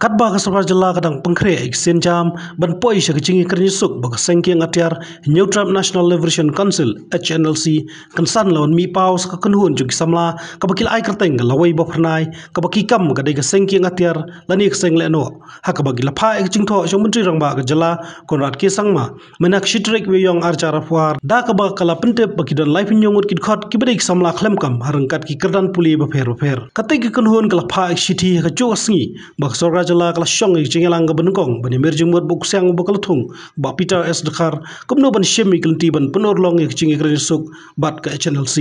kat ba kasabar jala kadang pengkhre ek sen jam ban poi shak chingi krni suk ba sengkeng atyar neutral national liberation council hnlc kansan lawan mi paus ka kunhun juk samla ka bakil ai krteng lawai ba phrnai ka baki kam ga dei ga sengkeng atyar lani ha, ek seng le no ha ka bagi la pha ek chingtho shomuntri rang ba ga jala konrad ke sangma manak shitrek we yong arjar afwar da ka ba kala pinte baki don life nyong ur kit khot ki bere ek samla khlem kam harang kat ki kirdan puli ba pher ba pher ka tei ki kunhun ka la pha ek shithi ha, ka chu asngi ba sorga jala kala shong i ching lang ban kong ban mer jing mot buk sang buk la thung ba peter s dakhar kum no ban shemi klinti ban panor long i ching i suk bat ka channel c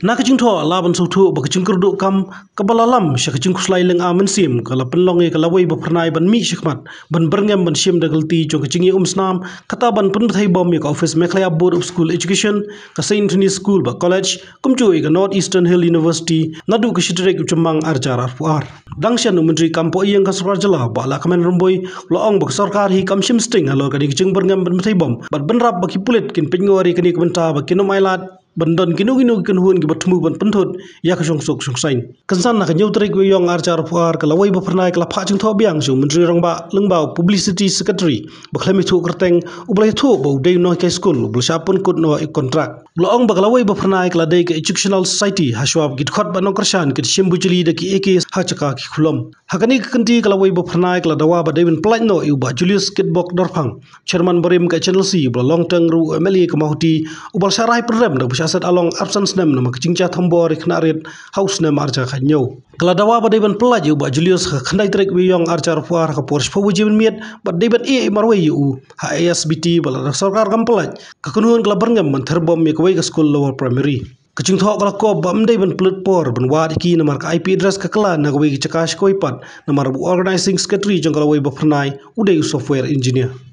Na ka jingto la ban so thu ba ka jingkur do kam ka balalam sha ka jingkus lai leng amen sim ka la pen long e ka la wei ba phnai ban mi shikmat ban brngem ban sim da galti jo ka jingi um snam ka ta ban pun thai ba mi ka office me khaya board of school education ka sain thuni school ba college kum chu e ka north eastern hill university na du ka shitre ki chumang ar jar ar puar dang shan um ka yeng ka sar jala ba la kamen romboi lo ong ba sarkar hi kam sim sting alo ka ding jing brngem ban thai bom ban ban rap ba ki pulet kin pingori ka ni ka ban ta ba kinu mailat บันดอนกินุกินุกินหุ่นกับบัตมูบันพันธุดยากชงสุกชงไซนกันสันนักเยาวตริกวยองอาจารย์ผูพวารกับลาวัยบัพนายกับลาพะจึงทอบียงสูมันจีรังบะลังบ่าวพูบลิ c i t y s e c r e t a บัคลามิทูกระเตงอุบลยทูบ่าวเดย์น้อยแกสกุลอุบลชาปนกุดนัวอีกคอนทรักลองบัคลาวัยบัพนายกับลาเดย์กับ e d จ c คชัน n a l s o c i e t ฮัชวับกิดขัดบันนองกระชานกิดชิมบุจลีดกิเอเคฮัชกากิคุลมหากนี้กันที่กับลาวัยบัพนายกับลาดาวาบัดเดย์เป็นพลายนัวอีบัจูลิสกิดบอกดอร์พังเชอร์มันบริมกับเชนเลซีบัลลองตังรูเอเมลีกับมาฮูตีอุบลชาไรเปรมดักบุชา daset along absence nem nama kucing cah thambor ikhnarin house nem arca kanyo. Kalau dawa pada iban pelaju ba Julius kandai trek wiyang arca rupuar ke Porsche pawu jemin miat ba iban e. ia marwai yu HSBT ha bala rasar kar kam pelaj. Kekunuhan kalau bernyam menterbom ya kewai ke school lower primary. Kucing thok kalau kau ba mda iban pelut por ben wad iki nama ke IP address ke kela na kewai ke cekash kewai pad nama rabu organizing secretary jangkala wai bapernai udai software engineer.